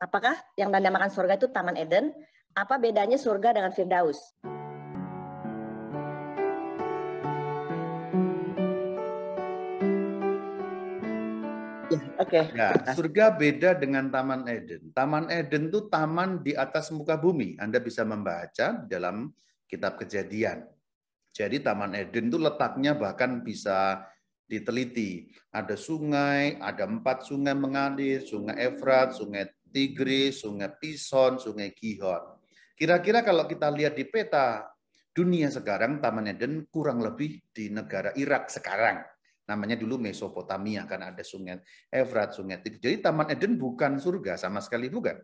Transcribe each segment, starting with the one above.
Apakah yang Anda makan surga itu Taman Eden? Apa bedanya surga dengan Firdaus? Ya, Oke. Okay. Ya, surga beda dengan Taman Eden. Taman Eden itu taman di atas muka bumi. Anda bisa membaca dalam kitab kejadian. Jadi Taman Eden itu letaknya bahkan bisa diteliti. Ada sungai, ada empat sungai mengalir, sungai Efrat, sungai Tigris, Sungai Pison, Sungai Gihon. Kira-kira kalau kita lihat di peta dunia sekarang, Taman Eden kurang lebih di negara Irak sekarang. Namanya dulu Mesopotamia, karena ada sungai Efrat, sungai Tigris. Jadi Taman Eden bukan surga, sama sekali bukan.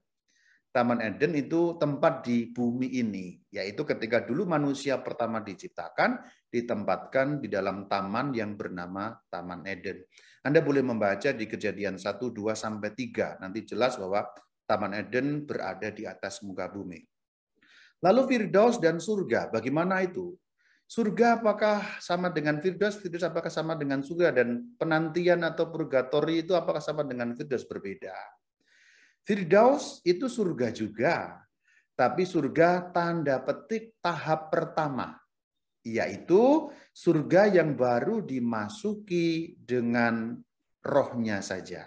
Taman Eden itu tempat di bumi ini, yaitu ketika dulu manusia pertama diciptakan, ditempatkan di dalam taman yang bernama Taman Eden. Anda boleh membaca di kejadian 1, 2, sampai 3. Nanti jelas bahwa Taman Eden berada di atas muka bumi. Lalu Firdaus dan surga, bagaimana itu? Surga apakah sama dengan Firdaus? Firdaus apakah sama dengan surga? Dan penantian atau purgatori itu apakah sama dengan Firdaus? Berbeda. Firdaus itu surga juga, tapi surga tanda petik tahap pertama yaitu surga yang baru dimasuki dengan rohnya saja.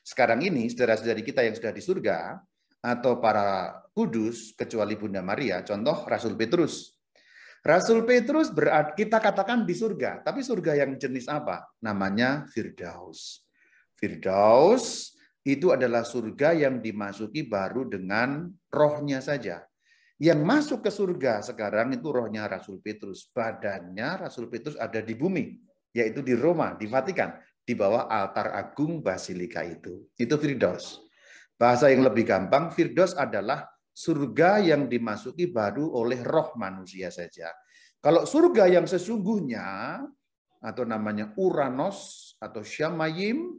Sekarang ini saudara-saudari kita yang sudah di surga atau para kudus kecuali Bunda Maria, contoh Rasul Petrus. Rasul Petrus berat kita katakan di surga, tapi surga yang jenis apa? Namanya Firdaus. Firdaus itu adalah surga yang dimasuki baru dengan rohnya saja. Yang masuk ke surga sekarang itu rohnya Rasul Petrus. Badannya Rasul Petrus ada di bumi, yaitu di Roma, di Vatikan, di bawah altar agung basilika itu. Itu Firdaus. Bahasa yang lebih gampang, Firdaus adalah surga yang dimasuki baru oleh roh manusia saja. Kalau surga yang sesungguhnya, atau namanya Uranus atau Syamayim,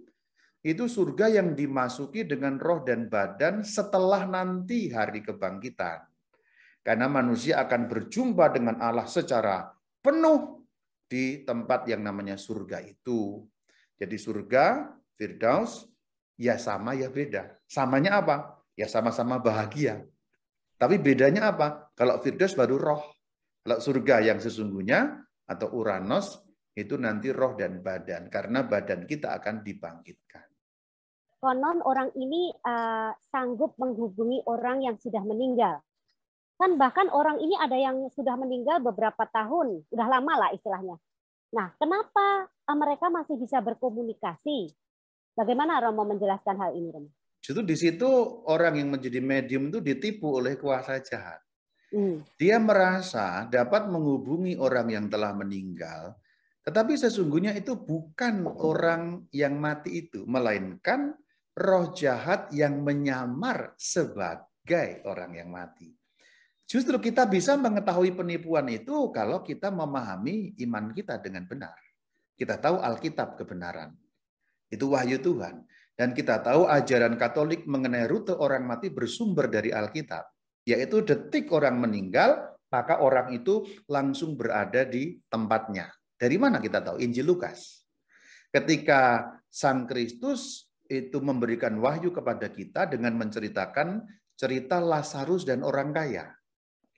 itu surga yang dimasuki dengan roh dan badan setelah nanti hari kebangkitan. Karena manusia akan berjumpa dengan Allah secara penuh di tempat yang namanya surga itu. Jadi surga, Firdaus, ya sama ya beda. Samanya apa? Ya sama-sama bahagia. Tapi bedanya apa? Kalau Firdaus baru roh. Kalau surga yang sesungguhnya atau Uranus itu nanti roh dan badan karena badan kita akan dibangkitkan. Konon orang ini uh, sanggup menghubungi orang yang sudah meninggal kan bahkan orang ini ada yang sudah meninggal beberapa tahun, sudah lama lah istilahnya. Nah, kenapa mereka masih bisa berkomunikasi? Bagaimana Romo menjelaskan hal ini, Romo? Justru di situ orang yang menjadi medium itu ditipu oleh kuasa jahat. Hmm. Dia merasa dapat menghubungi orang yang telah meninggal, tetapi sesungguhnya itu bukan orang yang mati itu, melainkan roh jahat yang menyamar sebagai orang yang mati. Justru kita bisa mengetahui penipuan itu kalau kita memahami iman kita dengan benar. Kita tahu Alkitab kebenaran. Itu wahyu Tuhan. Dan kita tahu ajaran Katolik mengenai rute orang mati bersumber dari Alkitab. Yaitu detik orang meninggal, maka orang itu langsung berada di tempatnya. Dari mana kita tahu? Injil Lukas. Ketika Sang Kristus itu memberikan wahyu kepada kita dengan menceritakan cerita Lazarus dan orang kaya.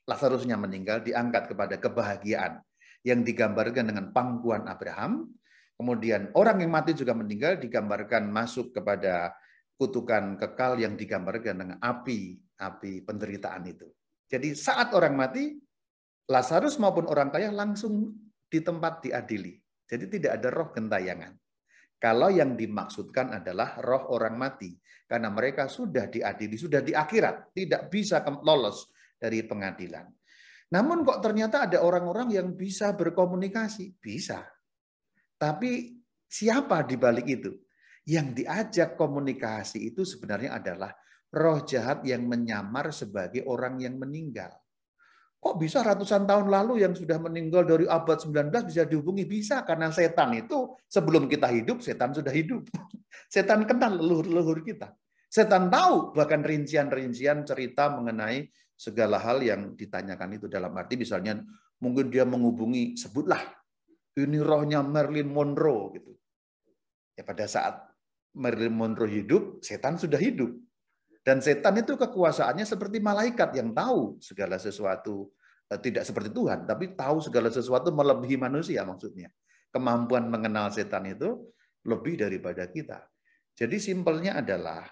Lazarusnya meninggal diangkat kepada kebahagiaan yang digambarkan dengan pangkuan Abraham. Kemudian orang yang mati juga meninggal digambarkan masuk kepada kutukan kekal yang digambarkan dengan api, api penderitaan itu. Jadi saat orang mati, Lazarus maupun orang kaya langsung di tempat diadili. Jadi tidak ada roh gentayangan. Kalau yang dimaksudkan adalah roh orang mati, karena mereka sudah diadili, sudah di akhirat, tidak bisa lolos dari pengadilan. Namun kok ternyata ada orang-orang yang bisa berkomunikasi? Bisa. Tapi siapa di balik itu? Yang diajak komunikasi itu sebenarnya adalah roh jahat yang menyamar sebagai orang yang meninggal. Kok bisa ratusan tahun lalu yang sudah meninggal dari abad 19 bisa dihubungi? Bisa, karena setan itu sebelum kita hidup, setan sudah hidup. Setan kenal leluhur-leluhur kita. Setan tahu bahkan rincian-rincian cerita mengenai segala hal yang ditanyakan itu dalam arti misalnya mungkin dia menghubungi sebutlah ini rohnya Marilyn Monroe gitu. Ya pada saat Marilyn Monroe hidup, setan sudah hidup. Dan setan itu kekuasaannya seperti malaikat yang tahu segala sesuatu eh, tidak seperti Tuhan, tapi tahu segala sesuatu melebihi manusia maksudnya. Kemampuan mengenal setan itu lebih daripada kita. Jadi simpelnya adalah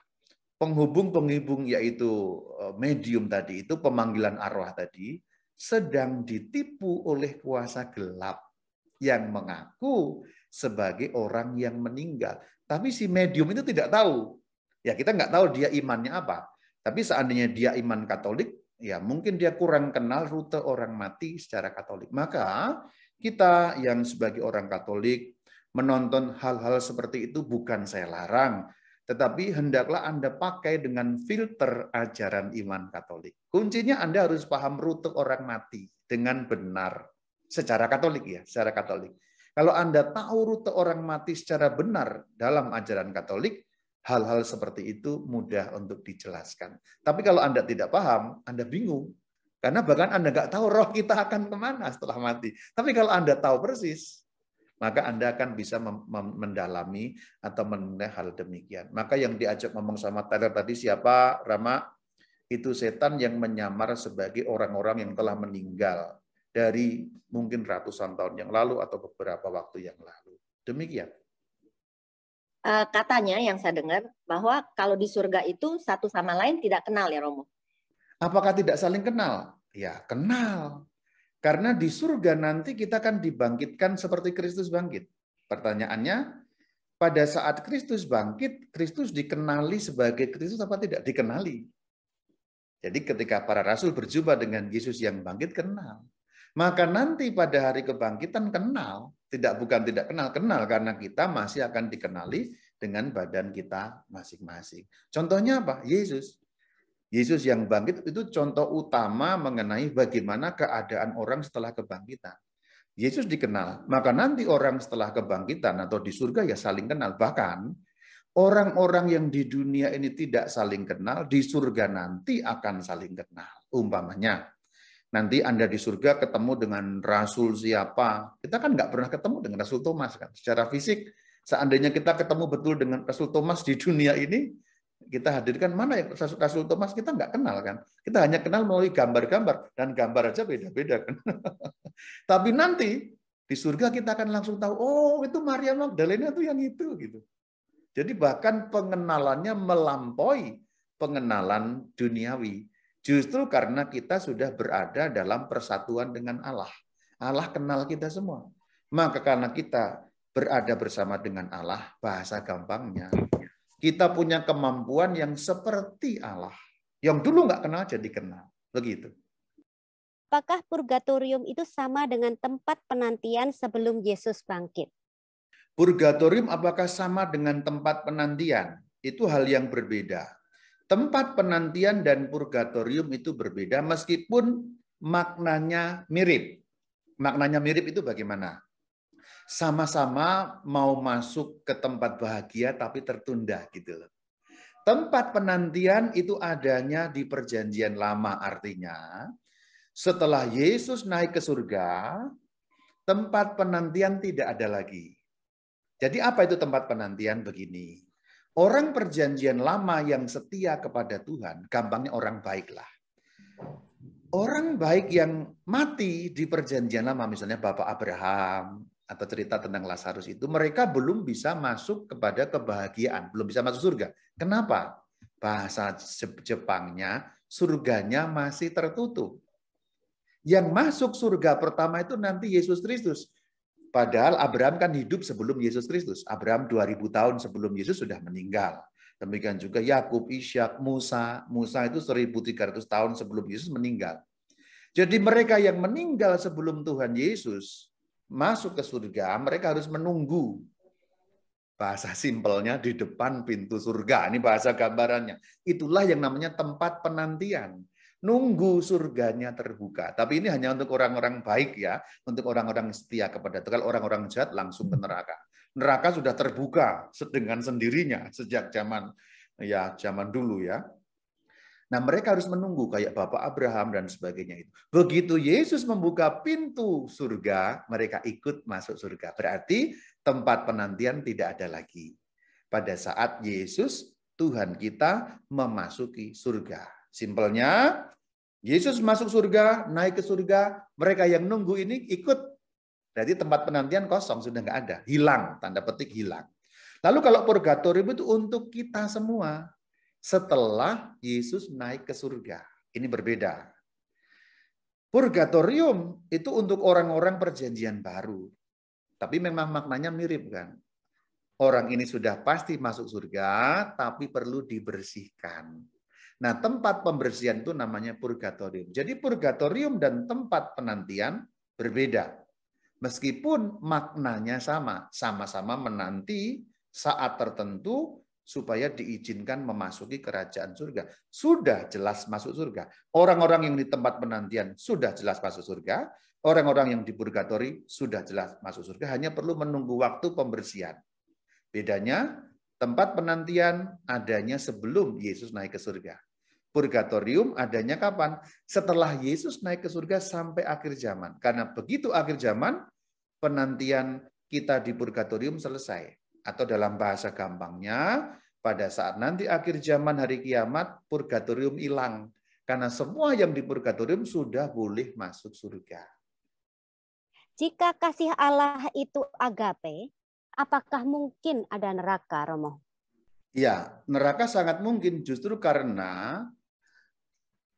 penghubung-penghubung yaitu e, medium tadi itu pemanggilan arwah tadi sedang ditipu oleh kuasa gelap yang mengaku sebagai orang yang meninggal. Tapi si medium itu tidak tahu. Ya kita nggak tahu dia imannya apa. Tapi seandainya dia iman Katolik, ya mungkin dia kurang kenal rute orang mati secara Katolik. Maka kita yang sebagai orang Katolik menonton hal-hal seperti itu bukan saya larang, tetapi hendaklah Anda pakai dengan filter ajaran iman Katolik. Kuncinya Anda harus paham rute orang mati dengan benar. Secara Katolik ya, secara Katolik. Kalau Anda tahu rute orang mati secara benar dalam ajaran Katolik, hal-hal seperti itu mudah untuk dijelaskan. Tapi kalau Anda tidak paham, Anda bingung. Karena bahkan Anda nggak tahu roh kita akan kemana setelah mati. Tapi kalau Anda tahu persis, maka Anda akan bisa mendalami atau menilai hal demikian. Maka yang diajak ngomong sama Tyler tadi siapa, Rama? Itu setan yang menyamar sebagai orang-orang yang telah meninggal dari mungkin ratusan tahun yang lalu atau beberapa waktu yang lalu. Demikian. Eh, katanya yang saya dengar bahwa kalau di surga itu satu sama lain tidak kenal ya Romo. Apakah tidak saling kenal? Ya kenal. Karena di surga nanti kita akan dibangkitkan seperti Kristus bangkit. Pertanyaannya, pada saat Kristus bangkit, Kristus dikenali sebagai Kristus apa tidak? Dikenali. Jadi ketika para rasul berjumpa dengan Yesus yang bangkit, kenal. Maka nanti pada hari kebangkitan kenal. Tidak bukan tidak kenal, kenal. Karena kita masih akan dikenali dengan badan kita masing-masing. Contohnya apa? Yesus. Yesus yang bangkit itu contoh utama mengenai bagaimana keadaan orang setelah kebangkitan. Yesus dikenal, maka nanti orang setelah kebangkitan atau di surga ya saling kenal. Bahkan orang-orang yang di dunia ini tidak saling kenal, di surga nanti akan saling kenal. Umpamanya, nanti Anda di surga ketemu dengan Rasul siapa. Kita kan nggak pernah ketemu dengan Rasul Thomas kan. Secara fisik, seandainya kita ketemu betul dengan Rasul Thomas di dunia ini, kita hadirkan mana yang Rasul, Rasul Thomas kita nggak kenal kan. Kita hanya kenal melalui gambar-gambar dan gambar aja beda-beda kan. Tapi nanti di surga kita akan langsung tahu oh itu Maria Magdalena itu yang itu gitu. Jadi bahkan pengenalannya melampaui pengenalan duniawi. Justru karena kita sudah berada dalam persatuan dengan Allah. Allah kenal kita semua. Maka karena kita berada bersama dengan Allah, bahasa gampangnya kita punya kemampuan yang seperti Allah. Yang dulu nggak kenal jadi kenal. Begitu. Apakah purgatorium itu sama dengan tempat penantian sebelum Yesus bangkit? Purgatorium apakah sama dengan tempat penantian? Itu hal yang berbeda. Tempat penantian dan purgatorium itu berbeda meskipun maknanya mirip. Maknanya mirip itu bagaimana? sama-sama mau masuk ke tempat bahagia tapi tertunda gitu loh. Tempat penantian itu adanya di perjanjian lama artinya setelah Yesus naik ke surga, tempat penantian tidak ada lagi. Jadi apa itu tempat penantian begini? Orang perjanjian lama yang setia kepada Tuhan, gampangnya orang baiklah orang baik yang mati di perjanjian lama, misalnya Bapak Abraham atau cerita tentang Lazarus itu, mereka belum bisa masuk kepada kebahagiaan, belum bisa masuk surga. Kenapa? Bahasa Jepangnya, surganya masih tertutup. Yang masuk surga pertama itu nanti Yesus Kristus. Padahal Abraham kan hidup sebelum Yesus Kristus. Abraham 2000 tahun sebelum Yesus sudah meninggal. Demikian juga Yakub, Ishak, Musa. Musa itu 1300 tahun sebelum Yesus meninggal. Jadi mereka yang meninggal sebelum Tuhan Yesus masuk ke surga, mereka harus menunggu. Bahasa simpelnya di depan pintu surga. Ini bahasa gambarannya. Itulah yang namanya tempat penantian nunggu surganya terbuka. Tapi ini hanya untuk orang-orang baik ya, untuk orang-orang setia kepada Tuhan. orang-orang jahat langsung ke neraka neraka sudah terbuka dengan sendirinya sejak zaman ya zaman dulu ya. Nah, mereka harus menunggu kayak Bapak Abraham dan sebagainya itu. Begitu Yesus membuka pintu surga, mereka ikut masuk surga. Berarti tempat penantian tidak ada lagi. Pada saat Yesus Tuhan kita memasuki surga. Simpelnya, Yesus masuk surga, naik ke surga, mereka yang nunggu ini ikut jadi tempat penantian kosong, sudah nggak ada. Hilang, tanda petik hilang. Lalu kalau purgatorium itu untuk kita semua. Setelah Yesus naik ke surga. Ini berbeda. Purgatorium itu untuk orang-orang perjanjian baru. Tapi memang maknanya mirip kan. Orang ini sudah pasti masuk surga, tapi perlu dibersihkan. Nah, tempat pembersihan itu namanya purgatorium. Jadi purgatorium dan tempat penantian berbeda. Meskipun maknanya sama, sama-sama menanti saat tertentu supaya diizinkan memasuki kerajaan surga. Sudah jelas masuk surga. Orang-orang yang di tempat penantian sudah jelas masuk surga. Orang-orang yang di purgatori sudah jelas masuk surga. Hanya perlu menunggu waktu pembersihan. Bedanya tempat penantian adanya sebelum Yesus naik ke surga. Purgatorium adanya kapan? Setelah Yesus naik ke surga sampai akhir zaman. Karena begitu akhir zaman, penantian kita di purgatorium selesai. Atau dalam bahasa gampangnya, pada saat nanti akhir zaman hari kiamat, purgatorium hilang. Karena semua yang di purgatorium sudah boleh masuk surga. Jika kasih Allah itu agape, apakah mungkin ada neraka, Romo? Ya, neraka sangat mungkin justru karena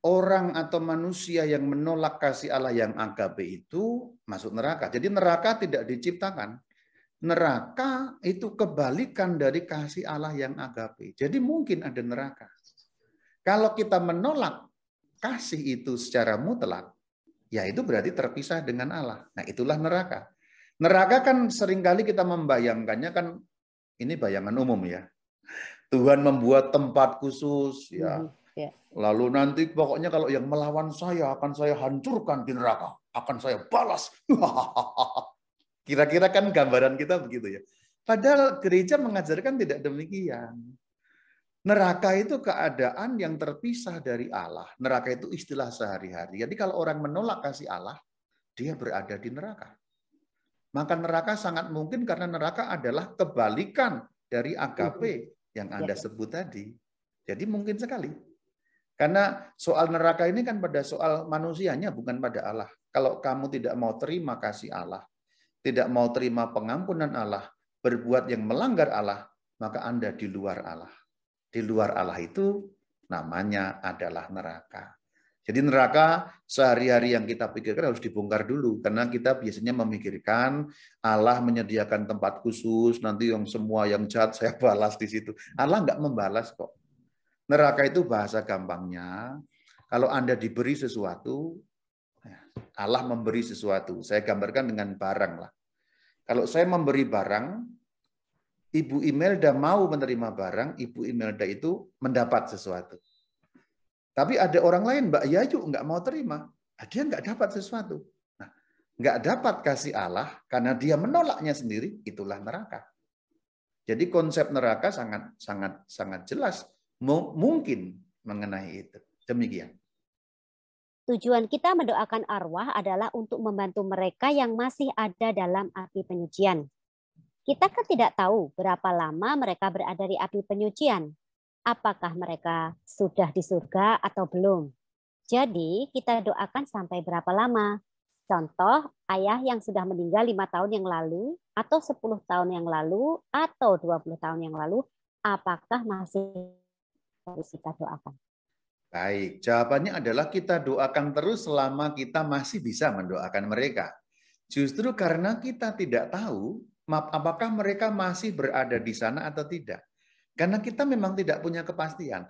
orang atau manusia yang menolak kasih Allah yang agape itu masuk neraka. Jadi neraka tidak diciptakan. Neraka itu kebalikan dari kasih Allah yang agape. Jadi mungkin ada neraka. Kalau kita menolak kasih itu secara mutlak, ya itu berarti terpisah dengan Allah. Nah itulah neraka. Neraka kan seringkali kita membayangkannya kan ini bayangan umum ya. Tuhan membuat tempat khusus ya. Hmm. Ya. Lalu nanti pokoknya kalau yang melawan saya akan saya hancurkan di neraka, akan saya balas. Kira-kira kan gambaran kita begitu ya. Padahal gereja mengajarkan tidak demikian. Neraka itu keadaan yang terpisah dari Allah. Neraka itu istilah sehari-hari. Jadi kalau orang menolak kasih Allah, dia berada di neraka. Maka neraka sangat mungkin karena neraka adalah kebalikan dari agape mm-hmm. yang ya. Anda sebut tadi. Jadi mungkin sekali karena soal neraka ini kan pada soal manusianya bukan pada Allah. Kalau kamu tidak mau terima kasih Allah, tidak mau terima pengampunan Allah, berbuat yang melanggar Allah, maka Anda di luar Allah. Di luar Allah itu namanya adalah neraka. Jadi neraka sehari-hari yang kita pikirkan harus dibongkar dulu karena kita biasanya memikirkan Allah menyediakan tempat khusus nanti yang semua yang jahat saya balas di situ. Allah nggak membalas kok. Neraka itu bahasa gampangnya, kalau Anda diberi sesuatu, ya, Allah memberi sesuatu. Saya gambarkan dengan barang lah. Kalau saya memberi barang, Ibu Imelda mau menerima barang, Ibu Imelda itu mendapat sesuatu. Tapi ada orang lain, Mbak Yayu nggak mau terima, nah, dia nggak dapat sesuatu. Nah, nggak dapat kasih Allah karena dia menolaknya sendiri, itulah neraka. Jadi konsep neraka sangat sangat sangat jelas mungkin mengenai itu. Demikian. Tujuan kita mendoakan arwah adalah untuk membantu mereka yang masih ada dalam api penyucian. Kita kan tidak tahu berapa lama mereka berada di api penyucian. Apakah mereka sudah di surga atau belum? Jadi kita doakan sampai berapa lama. Contoh, ayah yang sudah meninggal lima tahun yang lalu, atau 10 tahun yang lalu, atau 20 tahun yang lalu, apakah masih harus kita doakan. Baik, jawabannya adalah kita doakan terus selama kita masih bisa mendoakan mereka. Justru karena kita tidak tahu apakah mereka masih berada di sana atau tidak. Karena kita memang tidak punya kepastian.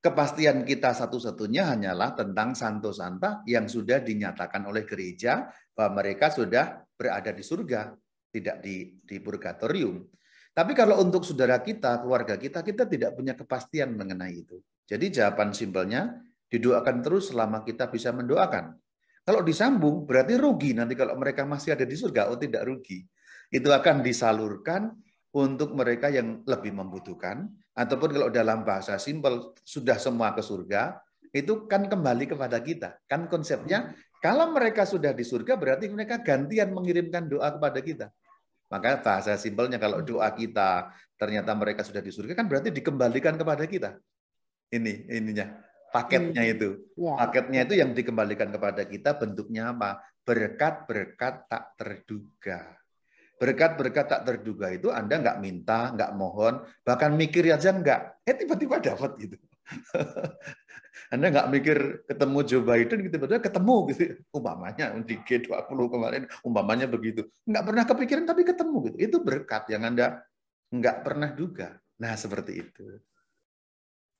Kepastian kita satu-satunya hanyalah tentang Santo Santa yang sudah dinyatakan oleh gereja bahwa mereka sudah berada di surga, tidak di, di purgatorium. Tapi kalau untuk saudara kita, keluarga kita, kita tidak punya kepastian mengenai itu. Jadi jawaban simpelnya, didoakan terus selama kita bisa mendoakan. Kalau disambung, berarti rugi nanti kalau mereka masih ada di surga, oh tidak rugi. Itu akan disalurkan untuk mereka yang lebih membutuhkan, ataupun kalau dalam bahasa simpel, sudah semua ke surga, itu kan kembali kepada kita. Kan konsepnya, kalau mereka sudah di surga, berarti mereka gantian mengirimkan doa kepada kita. Maka bahasa simpelnya kalau hmm. doa kita ternyata mereka sudah di surga kan berarti dikembalikan kepada kita. Ini ininya paketnya hmm. itu. Ya. Paketnya itu yang dikembalikan kepada kita bentuknya apa? Berkat-berkat tak terduga. Berkat-berkat tak terduga itu Anda nggak minta, nggak mohon, bahkan mikir aja nggak. Eh tiba-tiba dapat gitu. Anda nggak mikir ketemu Joe Biden, gitu, tiba ketemu gitu. Umpamanya di G20 kemarin, umpamanya begitu. Nggak pernah kepikiran tapi ketemu gitu. Itu berkat yang Anda nggak pernah duga. Nah seperti itu.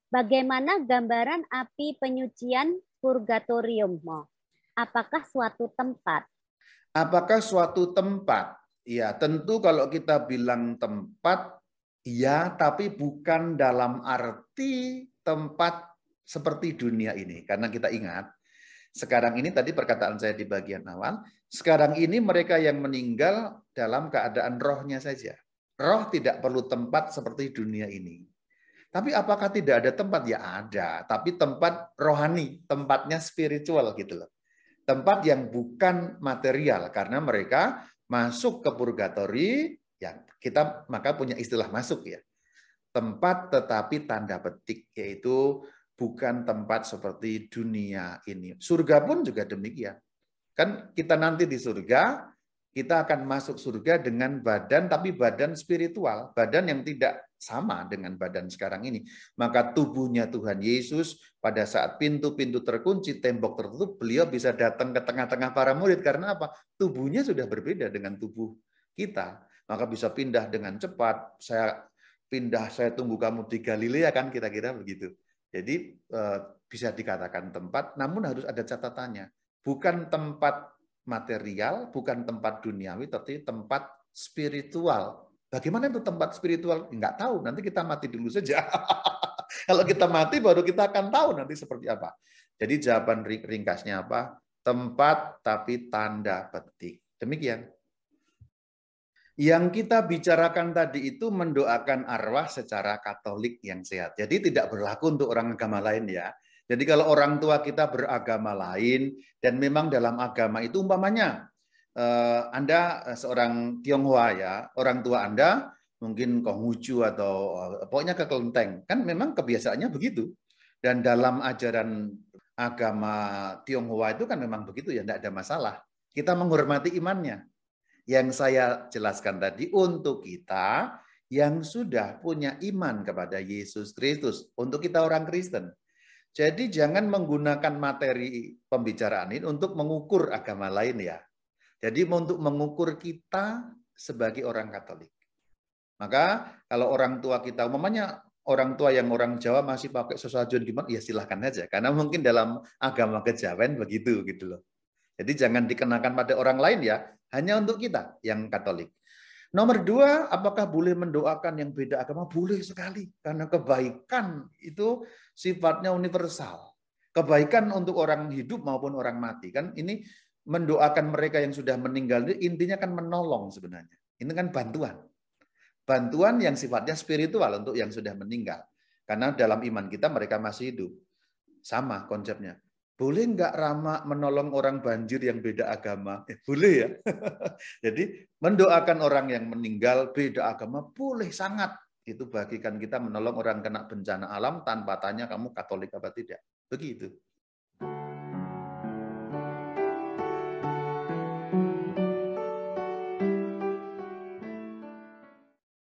Bagaimana gambaran api penyucian purgatorium? Apakah suatu tempat? Apakah suatu tempat? Ya, tentu kalau kita bilang tempat, ya, tapi bukan dalam arti tempat seperti dunia ini. Karena kita ingat, sekarang ini tadi perkataan saya di bagian awal, sekarang ini mereka yang meninggal dalam keadaan rohnya saja. Roh tidak perlu tempat seperti dunia ini. Tapi apakah tidak ada tempat? Ya ada, tapi tempat rohani, tempatnya spiritual gitu loh. Tempat yang bukan material karena mereka masuk ke purgatori, ya kita maka punya istilah masuk ya. Tempat tetapi tanda petik yaitu bukan tempat seperti dunia ini. Surga pun juga demikian. Kan kita nanti di surga, kita akan masuk surga dengan badan, tapi badan spiritual, badan yang tidak sama dengan badan sekarang ini. Maka tubuhnya Tuhan Yesus pada saat pintu-pintu terkunci, tembok tertutup, beliau bisa datang ke tengah-tengah para murid. Karena apa? Tubuhnya sudah berbeda dengan tubuh kita. Maka bisa pindah dengan cepat. Saya pindah, saya tunggu kamu di Galilea kan kira-kira begitu jadi eh, bisa dikatakan tempat, namun harus ada catatannya. Bukan tempat material, bukan tempat duniawi, tapi tempat spiritual. Bagaimana itu tempat spiritual? Enggak tahu, nanti kita mati dulu saja. Kalau kita mati baru kita akan tahu nanti seperti apa. Jadi jawaban ringkasnya apa? Tempat tapi tanda petik. Demikian yang kita bicarakan tadi itu mendoakan arwah secara Katolik yang sehat. Jadi tidak berlaku untuk orang agama lain ya. Jadi kalau orang tua kita beragama lain dan memang dalam agama itu umpamanya eh, Anda eh, seorang Tionghoa ya, orang tua Anda mungkin Konghucu atau eh, pokoknya ke kelenteng. Kan memang kebiasaannya begitu. Dan dalam ajaran agama Tionghoa itu kan memang begitu ya, tidak ada masalah. Kita menghormati imannya yang saya jelaskan tadi untuk kita yang sudah punya iman kepada Yesus Kristus, untuk kita orang Kristen. Jadi jangan menggunakan materi pembicaraan ini untuk mengukur agama lain ya. Jadi untuk mengukur kita sebagai orang Katolik. Maka kalau orang tua kita, umumnya orang tua yang orang Jawa masih pakai sesajen gimana, ya silahkan aja. Karena mungkin dalam agama kejawen begitu gitu loh. Jadi jangan dikenakan pada orang lain ya. Hanya untuk kita yang Katolik. Nomor dua, apakah boleh mendoakan yang beda agama? Boleh sekali, karena kebaikan itu sifatnya universal. Kebaikan untuk orang hidup maupun orang mati. Kan ini mendoakan mereka yang sudah meninggal, intinya kan menolong sebenarnya. Ini kan bantuan. Bantuan yang sifatnya spiritual untuk yang sudah meninggal. Karena dalam iman kita mereka masih hidup. Sama konsepnya boleh nggak Rama menolong orang banjir yang beda agama? Eh, boleh ya. Jadi mendoakan orang yang meninggal beda agama boleh sangat. Itu bagikan kita menolong orang kena bencana alam tanpa tanya kamu Katolik apa tidak. Begitu.